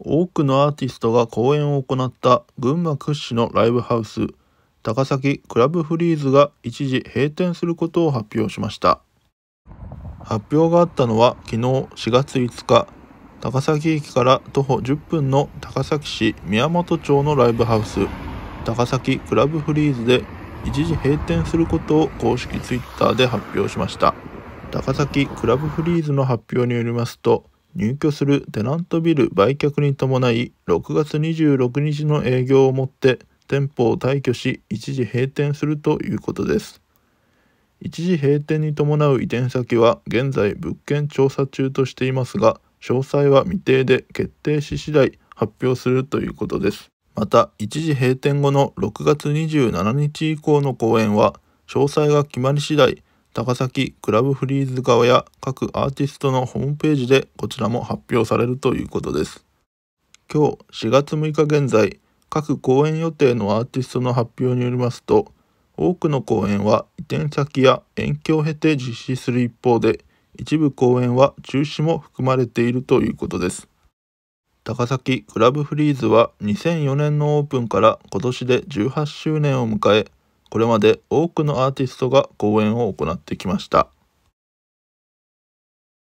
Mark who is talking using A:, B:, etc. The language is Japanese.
A: 多くのアーティストが公演を行った群馬屈指のライブハウス高崎クラブフリーズが一時閉店することを発表しました発表があったのは昨日4月5日高崎駅から徒歩10分の高崎市宮本町のライブハウス高崎クラブフリーズで一時閉店することを公式 Twitter で発表しました高崎クラブフリーズの発表によりますと入居するテナントビル売却に伴い6月26日の営業をもって店舗を退去し一時閉店するということです一時閉店に伴う移転先は現在物件調査中としていますが詳細は未定で決定し次第発表するということですまた一時閉店後の6月27日以降の公演は詳細が決まり次第高崎クラブフリーズ側や各アーティストのホームページでこちらも発表されるということです今日4月6日現在各公演予定のアーティストの発表によりますと多くの公演は移転先や延期を経て実施する一方で一部公演は中止も含まれているということです高崎クラブフリーズは2004年のオープンから今年で18周年を迎えこれまで多くのアーティストが公演を行ってきました